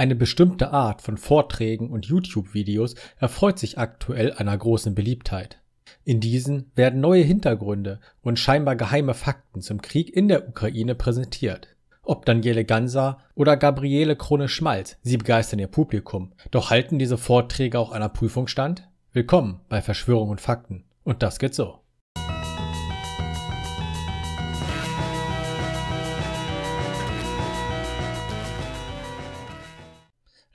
Eine bestimmte Art von Vorträgen und YouTube-Videos erfreut sich aktuell einer großen Beliebtheit. In diesen werden neue Hintergründe und scheinbar geheime Fakten zum Krieg in der Ukraine präsentiert. Ob Daniele Ganser oder Gabriele Krone-Schmalz, sie begeistern ihr Publikum. Doch halten diese Vorträge auch einer Prüfung stand? Willkommen bei Verschwörung und Fakten. Und das geht so.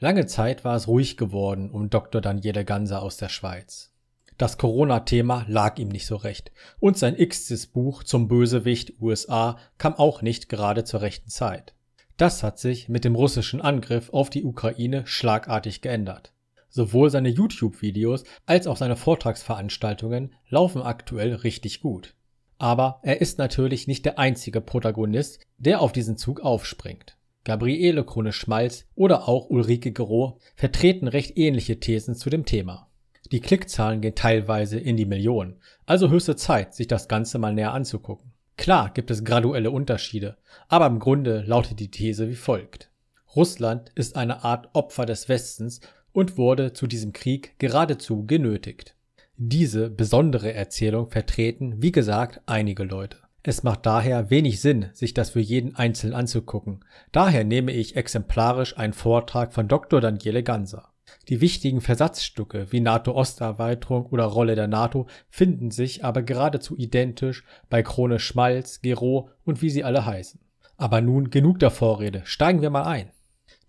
Lange Zeit war es ruhig geworden um Dr. Daniele Ganser aus der Schweiz. Das Corona-Thema lag ihm nicht so recht und sein xtes Buch zum Bösewicht USA kam auch nicht gerade zur rechten Zeit. Das hat sich mit dem russischen Angriff auf die Ukraine schlagartig geändert. Sowohl seine YouTube-Videos als auch seine Vortragsveranstaltungen laufen aktuell richtig gut. Aber er ist natürlich nicht der einzige Protagonist, der auf diesen Zug aufspringt. Gabriele Krone-Schmalz oder auch Ulrike Gero vertreten recht ähnliche Thesen zu dem Thema. Die Klickzahlen gehen teilweise in die Millionen, also höchste Zeit, sich das Ganze mal näher anzugucken. Klar gibt es graduelle Unterschiede, aber im Grunde lautet die These wie folgt. Russland ist eine Art Opfer des Westens und wurde zu diesem Krieg geradezu genötigt. Diese besondere Erzählung vertreten, wie gesagt, einige Leute. Es macht daher wenig Sinn, sich das für jeden einzeln anzugucken. Daher nehme ich exemplarisch einen Vortrag von Dr. Daniele Ganser. Die wichtigen Versatzstücke wie NATO-Osterweiterung oder Rolle der NATO finden sich aber geradezu identisch bei Krone Schmalz, Gero und wie sie alle heißen. Aber nun genug der Vorrede, steigen wir mal ein.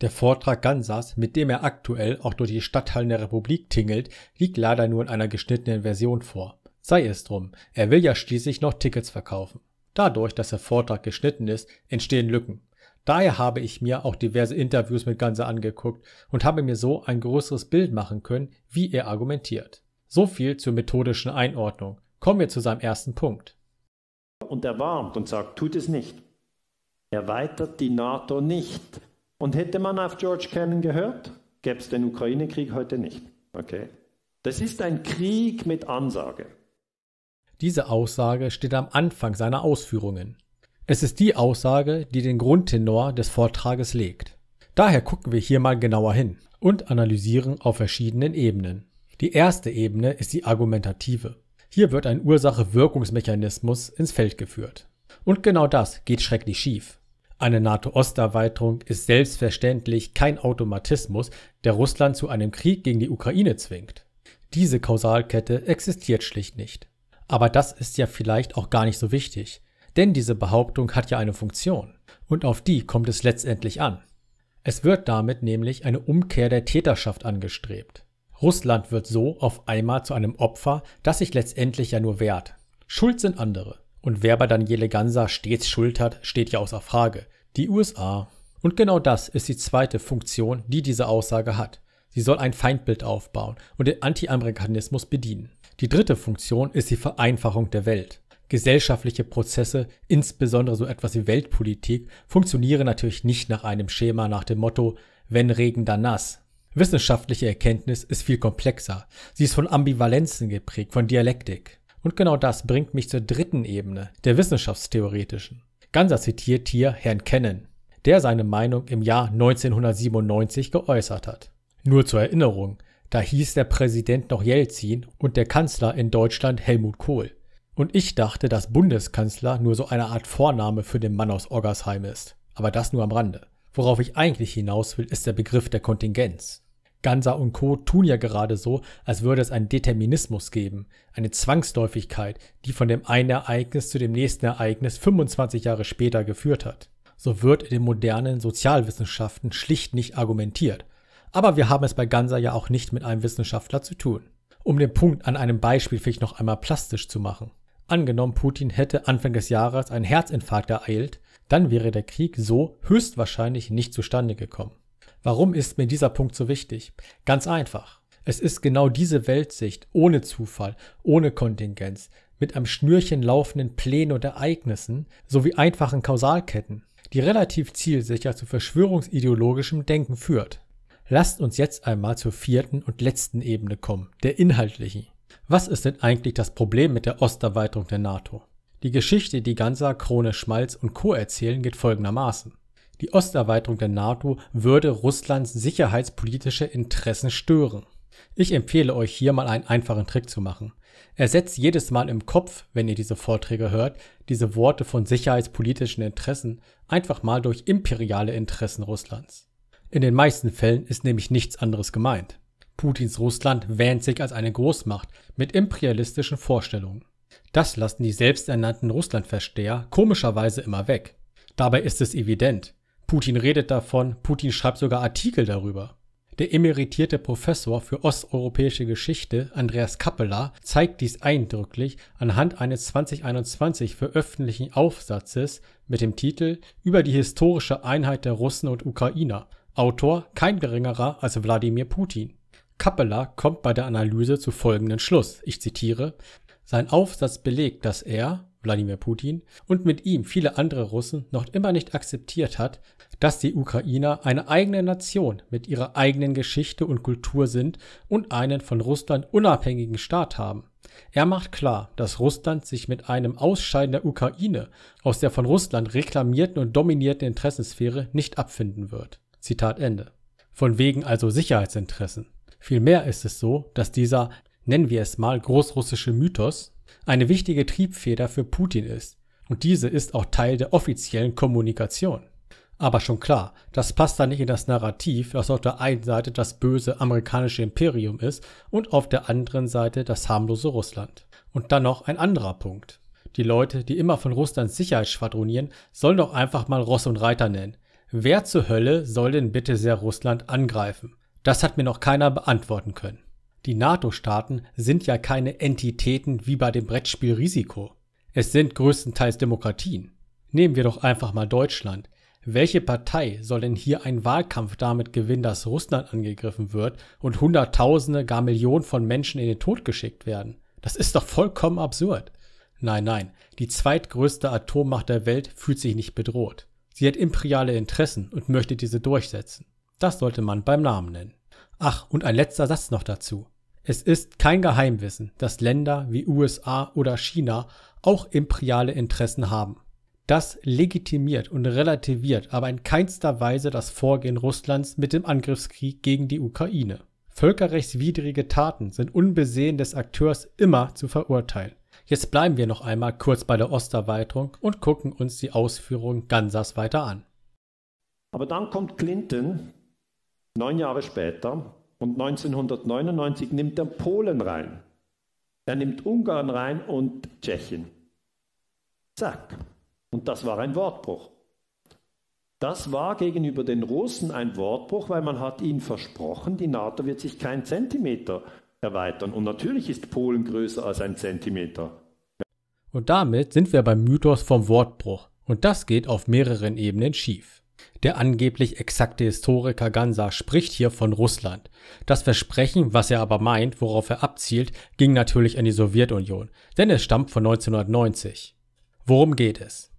Der Vortrag Gansas, mit dem er aktuell auch durch die Stadthallen der Republik tingelt, liegt leider nur in einer geschnittenen Version vor. Sei es drum, er will ja schließlich noch Tickets verkaufen. Dadurch, dass der Vortrag geschnitten ist, entstehen Lücken. Daher habe ich mir auch diverse Interviews mit Ganze angeguckt und habe mir so ein größeres Bild machen können, wie er argumentiert. So viel zur methodischen Einordnung. Kommen wir zu seinem ersten Punkt. Und er warnt und sagt, tut es nicht. Erweitert die NATO nicht. Und hätte man auf George Cannon gehört, gäbe es den Ukraine-Krieg heute nicht. Okay. Das ist ein Krieg mit Ansage. Diese Aussage steht am Anfang seiner Ausführungen. Es ist die Aussage, die den Grundtenor des Vortrages legt. Daher gucken wir hier mal genauer hin und analysieren auf verschiedenen Ebenen. Die erste Ebene ist die argumentative. Hier wird ein Ursache-Wirkungsmechanismus ins Feld geführt. Und genau das geht schrecklich schief. Eine NATO-Osterweiterung ist selbstverständlich kein Automatismus, der Russland zu einem Krieg gegen die Ukraine zwingt. Diese Kausalkette existiert schlicht nicht. Aber das ist ja vielleicht auch gar nicht so wichtig, denn diese Behauptung hat ja eine Funktion und auf die kommt es letztendlich an. Es wird damit nämlich eine Umkehr der Täterschaft angestrebt. Russland wird so auf einmal zu einem Opfer, das sich letztendlich ja nur wehrt. Schuld sind andere. Und wer bei Daniele Ganser stets Schuld hat, steht ja außer Frage. Die USA. Und genau das ist die zweite Funktion, die diese Aussage hat. Sie soll ein Feindbild aufbauen und den Anti-Amerikanismus bedienen. Die dritte Funktion ist die Vereinfachung der Welt. Gesellschaftliche Prozesse, insbesondere so etwas wie Weltpolitik, funktionieren natürlich nicht nach einem Schema nach dem Motto wenn Regen, dann nass. Wissenschaftliche Erkenntnis ist viel komplexer. Sie ist von Ambivalenzen geprägt, von Dialektik. Und genau das bringt mich zur dritten Ebene, der wissenschaftstheoretischen. Ganser zitiert hier Herrn Kennan, der seine Meinung im Jahr 1997 geäußert hat. Nur zur Erinnerung, da hieß der Präsident noch Jelzin und der Kanzler in Deutschland Helmut Kohl. Und ich dachte, dass Bundeskanzler nur so eine Art Vorname für den Mann aus Oggersheim ist. Aber das nur am Rande. Worauf ich eigentlich hinaus will, ist der Begriff der Kontingenz. Ganser und Co. tun ja gerade so, als würde es einen Determinismus geben, eine Zwangsläufigkeit, die von dem einen Ereignis zu dem nächsten Ereignis 25 Jahre später geführt hat. So wird in den modernen Sozialwissenschaften schlicht nicht argumentiert, aber wir haben es bei Ganser ja auch nicht mit einem Wissenschaftler zu tun. Um den Punkt an einem Beispiel vielleicht noch einmal plastisch zu machen. Angenommen, Putin hätte Anfang des Jahres einen Herzinfarkt ereilt, dann wäre der Krieg so höchstwahrscheinlich nicht zustande gekommen. Warum ist mir dieser Punkt so wichtig? Ganz einfach. Es ist genau diese Weltsicht, ohne Zufall, ohne Kontingenz, mit am Schnürchen laufenden Plänen und Ereignissen sowie einfachen Kausalketten, die relativ zielsicher zu verschwörungsideologischem Denken führt. Lasst uns jetzt einmal zur vierten und letzten Ebene kommen, der inhaltlichen. Was ist denn eigentlich das Problem mit der Osterweiterung der NATO? Die Geschichte, die Ganser, Krone, Schmalz und Co. erzählen, geht folgendermaßen. Die Osterweiterung der NATO würde Russlands sicherheitspolitische Interessen stören. Ich empfehle euch hier mal einen einfachen Trick zu machen. Ersetzt jedes Mal im Kopf, wenn ihr diese Vorträge hört, diese Worte von sicherheitspolitischen Interessen einfach mal durch imperiale Interessen Russlands. In den meisten Fällen ist nämlich nichts anderes gemeint. Putins Russland wähnt sich als eine Großmacht mit imperialistischen Vorstellungen. Das lassen die selbsternannten Russlandversteher komischerweise immer weg. Dabei ist es evident. Putin redet davon, Putin schreibt sogar Artikel darüber. Der emeritierte Professor für osteuropäische Geschichte Andreas Kappeler zeigt dies eindrücklich anhand eines 2021 veröffentlichten Aufsatzes mit dem Titel Über die historische Einheit der Russen und Ukrainer Autor kein geringerer als Wladimir Putin. Kappeler kommt bei der Analyse zu folgendem Schluss. Ich zitiere: Sein Aufsatz belegt, dass er, Wladimir Putin, und mit ihm viele andere Russen noch immer nicht akzeptiert hat, dass die Ukrainer eine eigene Nation mit ihrer eigenen Geschichte und Kultur sind und einen von Russland unabhängigen Staat haben. Er macht klar, dass Russland sich mit einem Ausscheiden der Ukraine aus der von Russland reklamierten und dominierten Interessensphäre nicht abfinden wird. Zitat Ende. Von wegen also Sicherheitsinteressen. Vielmehr ist es so, dass dieser, nennen wir es mal, großrussische Mythos eine wichtige Triebfeder für Putin ist. Und diese ist auch Teil der offiziellen Kommunikation. Aber schon klar, das passt da nicht in das Narrativ, dass auf der einen Seite das böse amerikanische Imperium ist und auf der anderen Seite das harmlose Russland. Und dann noch ein anderer Punkt. Die Leute, die immer von Russlands Sicherheit schwadronieren, sollen doch einfach mal Ross und Reiter nennen. Wer zur Hölle soll denn bitte sehr Russland angreifen? Das hat mir noch keiner beantworten können. Die NATO-Staaten sind ja keine Entitäten wie bei dem Brettspiel Risiko. Es sind größtenteils Demokratien. Nehmen wir doch einfach mal Deutschland. Welche Partei soll denn hier einen Wahlkampf damit gewinnen, dass Russland angegriffen wird und Hunderttausende, gar Millionen von Menschen in den Tod geschickt werden? Das ist doch vollkommen absurd. Nein, nein, die zweitgrößte Atommacht der Welt fühlt sich nicht bedroht. Sie hat imperiale Interessen und möchte diese durchsetzen. Das sollte man beim Namen nennen. Ach, und ein letzter Satz noch dazu. Es ist kein Geheimwissen, dass Länder wie USA oder China auch imperiale Interessen haben. Das legitimiert und relativiert aber in keinster Weise das Vorgehen Russlands mit dem Angriffskrieg gegen die Ukraine. Völkerrechtswidrige Taten sind unbesehen des Akteurs immer zu verurteilen. Jetzt bleiben wir noch einmal kurz bei der Osterweiterung und gucken uns die Ausführungen Gansas weiter an. Aber dann kommt Clinton neun Jahre später und 1999 nimmt er Polen rein. Er nimmt Ungarn rein und Tschechien. Zack. Und das war ein Wortbruch. Das war gegenüber den Russen ein Wortbruch, weil man hat ihnen versprochen, die NATO wird sich keinen Zentimeter erweitern. Und natürlich ist Polen größer als ein Zentimeter. Und damit sind wir beim Mythos vom Wortbruch. Und das geht auf mehreren Ebenen schief. Der angeblich exakte Historiker Ganser spricht hier von Russland. Das Versprechen, was er aber meint, worauf er abzielt, ging natürlich an die Sowjetunion, denn es stammt von 1990. Worum geht es?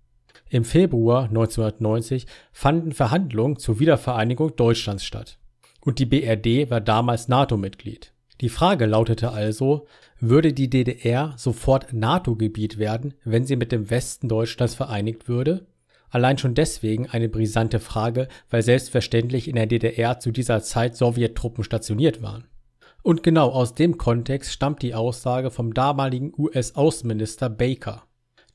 Im Februar 1990 fanden Verhandlungen zur Wiedervereinigung Deutschlands statt. Und die BRD war damals NATO-Mitglied. Die Frage lautete also, würde die DDR sofort NATO-Gebiet werden, wenn sie mit dem Westen Deutschlands vereinigt würde? Allein schon deswegen eine brisante Frage, weil selbstverständlich in der DDR zu dieser Zeit Sowjettruppen stationiert waren. Und genau aus dem Kontext stammt die Aussage vom damaligen US-Außenminister Baker.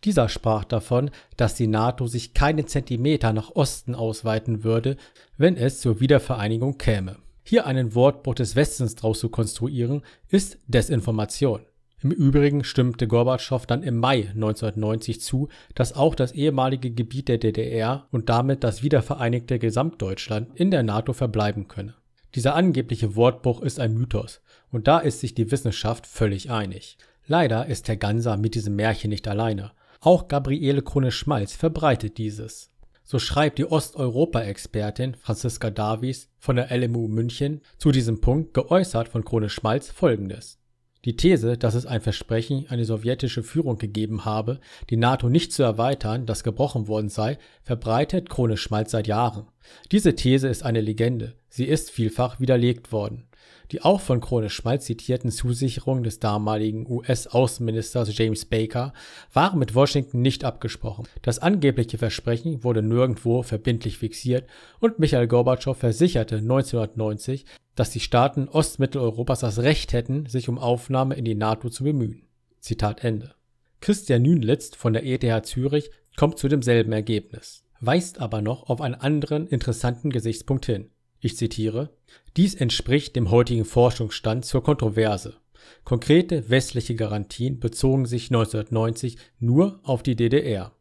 Dieser sprach davon, dass die NATO sich keinen Zentimeter nach Osten ausweiten würde, wenn es zur Wiedervereinigung käme. Hier einen Wortbruch des Westens draus zu konstruieren, ist Desinformation. Im Übrigen stimmte Gorbatschow dann im Mai 1990 zu, dass auch das ehemalige Gebiet der DDR und damit das wiedervereinigte Gesamtdeutschland in der NATO verbleiben könne. Dieser angebliche Wortbruch ist ein Mythos und da ist sich die Wissenschaft völlig einig. Leider ist Herr Ganser mit diesem Märchen nicht alleine. Auch Gabriele Krone-Schmalz verbreitet dieses. So schreibt die Osteuropa-Expertin Franziska Davies von der LMU München zu diesem Punkt geäußert von Krone Schmalz folgendes. Die These, dass es ein Versprechen an die sowjetische Führung gegeben habe, die NATO nicht zu erweitern, das gebrochen worden sei, verbreitet Krone Schmalz seit Jahren. Diese These ist eine Legende. Sie ist vielfach widerlegt worden die auch von Krone Schmalz zitierten Zusicherungen des damaligen US-Außenministers James Baker waren mit Washington nicht abgesprochen. Das angebliche Versprechen wurde nirgendwo verbindlich fixiert und Michael Gorbatschow versicherte 1990, dass die Staaten Ostmitteleuropas das Recht hätten, sich um Aufnahme in die NATO zu bemühen. Zitat Ende. Christian Nünlitz von der ETH Zürich kommt zu demselben Ergebnis, weist aber noch auf einen anderen interessanten Gesichtspunkt hin. Ich zitiere, dies entspricht dem heutigen Forschungsstand zur Kontroverse. Konkrete westliche Garantien bezogen sich 1990 nur auf die DDR.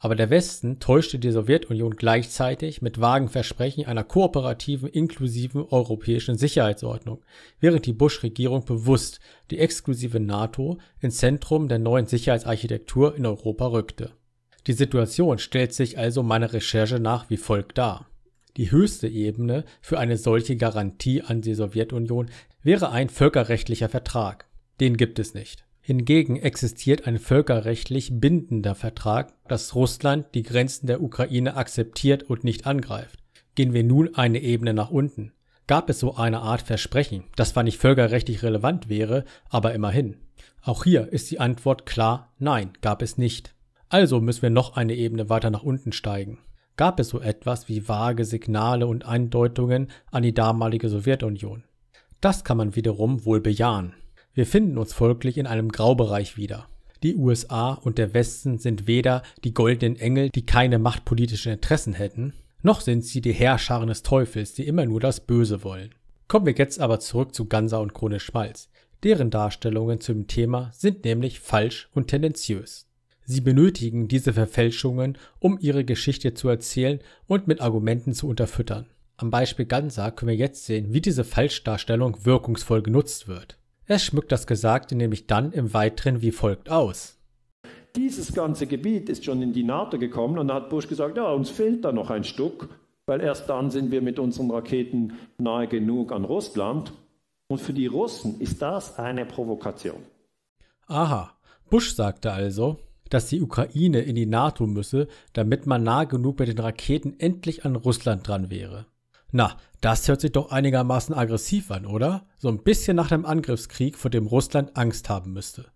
Aber der Westen täuschte die Sowjetunion gleichzeitig mit vagen Versprechen einer kooperativen, inklusiven europäischen Sicherheitsordnung, während die Bush-Regierung bewusst die exklusive NATO ins Zentrum der neuen Sicherheitsarchitektur in Europa rückte. Die Situation stellt sich also meiner Recherche nach wie folgt dar die höchste Ebene für eine solche Garantie an die Sowjetunion wäre ein völkerrechtlicher Vertrag. Den gibt es nicht. Hingegen existiert ein völkerrechtlich bindender Vertrag, dass Russland die Grenzen der Ukraine akzeptiert und nicht angreift. Gehen wir nun eine Ebene nach unten. Gab es so eine Art Versprechen, das zwar nicht völkerrechtlich relevant wäre, aber immerhin. Auch hier ist die Antwort klar, nein, gab es nicht. Also müssen wir noch eine Ebene weiter nach unten steigen gab es so etwas wie vage Signale und Andeutungen an die damalige Sowjetunion. Das kann man wiederum wohl bejahen. Wir finden uns folglich in einem Graubereich wieder. Die USA und der Westen sind weder die goldenen Engel, die keine machtpolitischen Interessen hätten, noch sind sie die Herrscharen des Teufels, die immer nur das Böse wollen. Kommen wir jetzt aber zurück zu Ganser und Krone Schmalz. Deren Darstellungen zum Thema sind nämlich falsch und tendenziös. Sie benötigen diese Verfälschungen, um ihre Geschichte zu erzählen und mit Argumenten zu unterfüttern. Am Beispiel Gansa können wir jetzt sehen, wie diese Falschdarstellung wirkungsvoll genutzt wird. Er schmückt das Gesagte nämlich dann im Weiteren wie folgt aus. Dieses ganze Gebiet ist schon in die NATO gekommen und da hat Bush gesagt, ja, uns fehlt da noch ein Stück, weil erst dann sind wir mit unseren Raketen nahe genug an Russland. Und für die Russen ist das eine Provokation. Aha, Bush sagte also, dass die Ukraine in die NATO müsse, damit man nah genug mit den Raketen endlich an Russland dran wäre. Na, das hört sich doch einigermaßen aggressiv an, oder? So ein bisschen nach dem Angriffskrieg, vor dem Russland Angst haben müsste.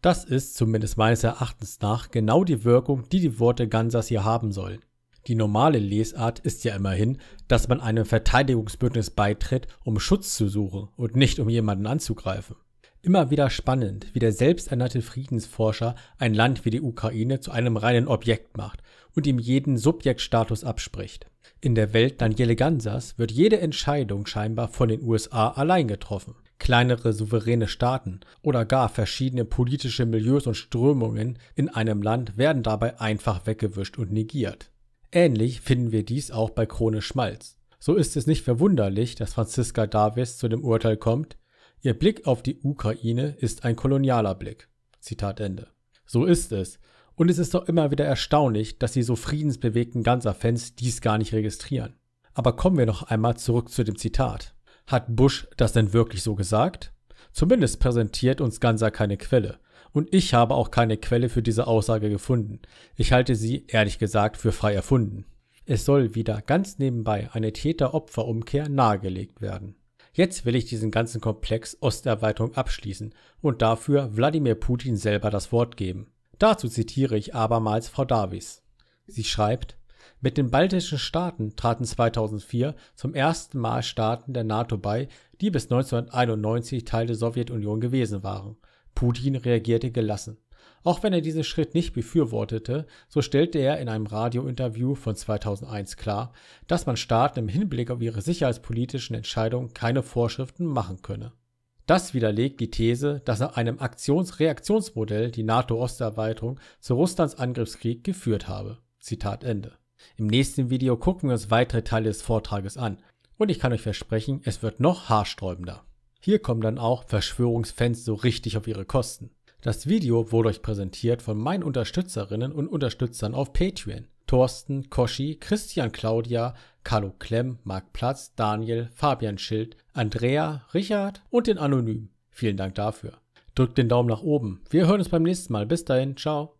Das ist, zumindest meines Erachtens nach, genau die Wirkung, die die Worte Gansas hier haben sollen. Die normale Lesart ist ja immerhin, dass man einem Verteidigungsbündnis beitritt, um Schutz zu suchen und nicht um jemanden anzugreifen. Immer wieder spannend, wie der selbsternannte Friedensforscher ein Land wie die Ukraine zu einem reinen Objekt macht und ihm jeden Subjektstatus abspricht. In der Welt Daniele Gansas wird jede Entscheidung scheinbar von den USA allein getroffen. Kleinere souveräne Staaten oder gar verschiedene politische Milieus und Strömungen in einem Land werden dabei einfach weggewischt und negiert. Ähnlich finden wir dies auch bei Krone Schmalz. So ist es nicht verwunderlich, dass Franziska Davis zu dem Urteil kommt, Ihr Blick auf die Ukraine ist ein kolonialer Blick. Zitat Ende. So ist es. Und es ist doch immer wieder erstaunlich, dass die so friedensbewegten Ganzer-Fans dies gar nicht registrieren. Aber kommen wir noch einmal zurück zu dem Zitat. Hat Bush das denn wirklich so gesagt? Zumindest präsentiert uns Ganser keine Quelle. Und ich habe auch keine Quelle für diese Aussage gefunden. Ich halte sie, ehrlich gesagt, für frei erfunden. Es soll wieder ganz nebenbei eine Täter-Opfer-Umkehr nahegelegt werden. Jetzt will ich diesen ganzen Komplex Osterweiterung abschließen und dafür Wladimir Putin selber das Wort geben. Dazu zitiere ich abermals Frau Davies. Sie schreibt, mit den baltischen Staaten traten 2004 zum ersten Mal Staaten der NATO bei, die bis 1991 Teil der Sowjetunion gewesen waren. Putin reagierte gelassen. Auch wenn er diesen Schritt nicht befürwortete, so stellte er in einem Radiointerview von 2001 klar, dass man Staaten im Hinblick auf ihre sicherheitspolitischen Entscheidungen keine Vorschriften machen könne. Das widerlegt die These, dass nach einem Aktionsreaktionsmodell die NATO-Osterweiterung zu Russlands Angriffskrieg geführt habe. Zitat Ende. Im nächsten Video gucken wir uns weitere Teile des Vortrages an und ich kann euch versprechen, es wird noch haarsträubender. Hier kommen dann auch Verschwörungsfans so richtig auf ihre Kosten. Das Video wurde euch präsentiert von meinen Unterstützerinnen und Unterstützern auf Patreon. Thorsten, Koschi, Christian Claudia, Carlo Klemm, Marc Platz, Daniel, Fabian Schild, Andrea, Richard und den Anonym. Vielen Dank dafür. Drückt den Daumen nach oben. Wir hören uns beim nächsten Mal. Bis dahin, ciao.